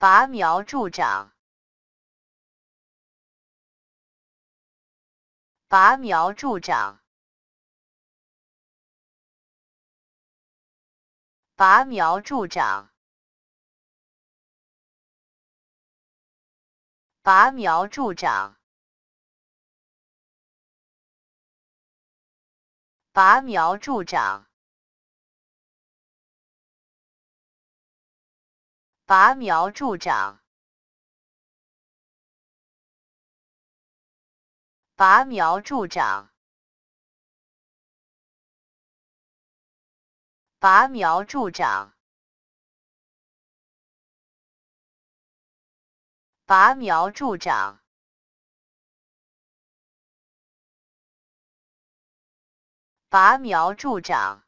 拔苗助长，拔苗助长，拔苗助长，拔苗助长，拔苗助长。拔苗助长，拔苗助长，拔苗助长，拔苗助长，拔苗助长。